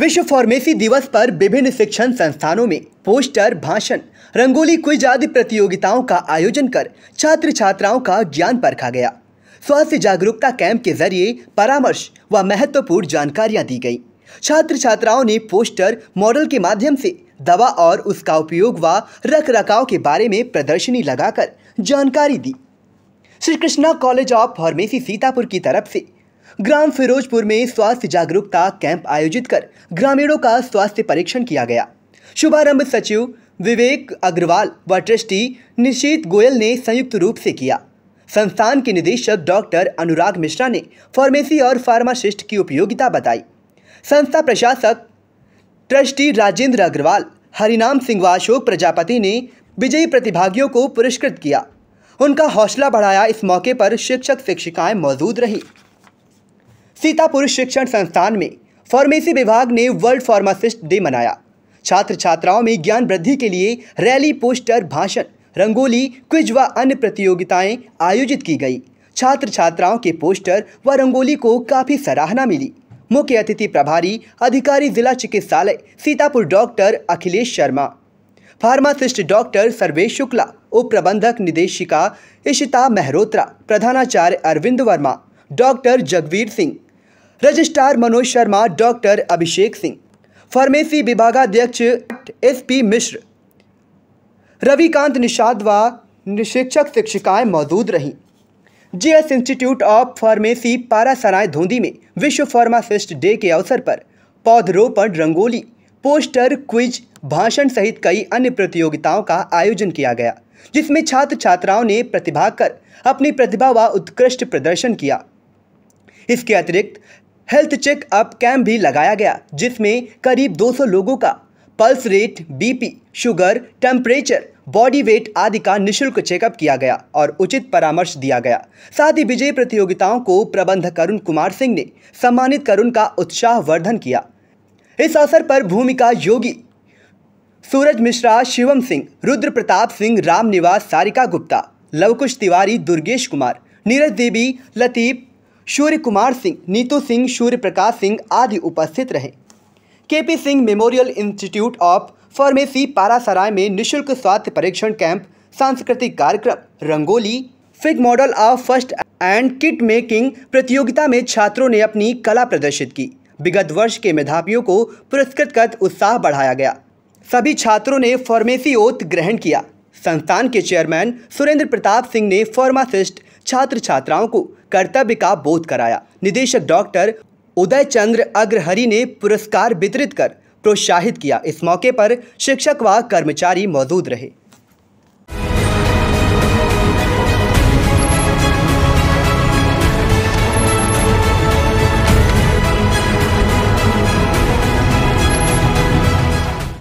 विश्व फार्मेसी दिवस पर विभिन्न शिक्षण संस्थानों में पोस्टर भाषण रंगोली क्विज आदि प्रतियोगिताओं का आयोजन कर छात्र छात्राओं का ज्ञान परखा गया स्वास्थ्य जागरूकता कैंप के जरिए परामर्श व महत्वपूर्ण जानकारियां दी गई छात्र छात्राओं ने पोस्टर मॉडल के माध्यम से दवा और उसका उपयोग व रख रखाव के बारे में प्रदर्शनी लगाकर जानकारी दी Shri Krishna college of pharmacy Sitapur की तरफ से ग्राम फिरोजपुर में स्वास्थ्य जागरूकता कैंप आयोजित कर ग्रामीणों का स्वास्थ्य परीक्षण किया गया शुभारंभ सचिव विवेक अग्रवाल व ट्रस्टी निशीत गोयल ने संयुक्त रूप से किया संस्थान के निदेशक डॉक्टर अनुराग मिश्रा ने फार्मेसी और फार्मासिस्ट की उपयोगिता बताई संस्था प्रशासक ट्रस्टी राजेंद्र अग्रवाल हरिनाम सिंह व अशोक प्रजापति ने विजयी प्रतिभागियों को पुरस्कृत किया उनका हौसला बढ़ाया इस मौके पर शिक्षक शिक्षिकाएं मौजूद रहीं सीतापुर शिक्षण संस्थान में फार्मेसी विभाग ने वर्ल्ड फार्मासिस्ट डे मनाया छात्र छात्राओं में ज्ञान वृद्धि के लिए रैली पोस्टर भाषण रंगोली क्विज व अन्य प्रतियोगिताएं आयोजित की गई छात्र छात्राओं के पोस्टर व रंगोली को काफ़ी सराहना मिली मुख्य अतिथि प्रभारी अधिकारी जिला चिकित्सालय Sitapur doctor Akhilesh Sharma pharmacist doctor Sarvesh Shukla उप प्रबंधक निदेशिका इशिता मेहरोत्रा प्रधानाचार्य Arvind Verma doctor Jagveer Singh registrar Manoj Sharma doctor Abhishek Singh pharmacy विभागाध्यक्ष एस पी मिश्र रविकांत निषाद व शिक्षक शिक्षिकाएं मौजूद रहीं GS institute of pharmacy Parasarai Dhondi में विश्व फार्मासिस्ट डे के अवसर पर पौधरोपण रंगोली पोस्टर क्विज भाषण सहित कई अन्य प्रतियोगिताओं का आयोजन किया गया जिसमें छात्र छात्राओं ने प्रतिभाग कर अपनी प्रतिभा व उत्कृष्ट प्रदर्शन किया इसके अतिरिक्त हेल्थ चेकअप कैंप भी लगाया गया जिसमें करीब 200 लोगों का pulse rate BP, sugar temperature body weight आदि का निशुल्क चेकअप किया गया और उचित परामर्श दिया गया साथ ही विजय प्रतियोगिताओं को प्रबंधक करुण कुमार सिंह ने सम्मानित करुण का उत्साह वर्धन किया इस अवसर पर भूमिका योगी सूरज मिश्रा शिवम सिंह रुद्र प्रताप सिंह रामनिवास सारिका गुप्ता लवकुश तिवारी दुर्गेश कुमार नीरज देवी लतीफ सूर्य कुमार सिंह नीतू सिंह सूर्य प्रकाश सिंह आदि उपस्थित रहे K P Singh memorial institute of pharmacy Parasrai में निशुल्क स्वास्थ्य परीक्षण कैंप सांस्कृतिक कार्यक्रम rangoli fig model of first aid kit making प्रतियोगिता में छात्रों ने अपनी कला प्रदर्शित की विगत वर्ष के मेधावियों को पुरस्कृत कर उत्साह बढ़ाया गया सभी छात्रों ने फार्मेसी ओत ग्रहण किया संस्थान के चेयरमैन सुरेंद्र प्रताप सिंह ने फार्मासिस्ट छात्र छात्राओं को कर्तव्य का बोध कराया निदेशक डॉक्टर उदय चंद्र अग्रहरी ने पुरस्कार वितरित कर प्रोत्साहित किया इस मौके पर शिक्षक व कर्मचारी मौजूद रहे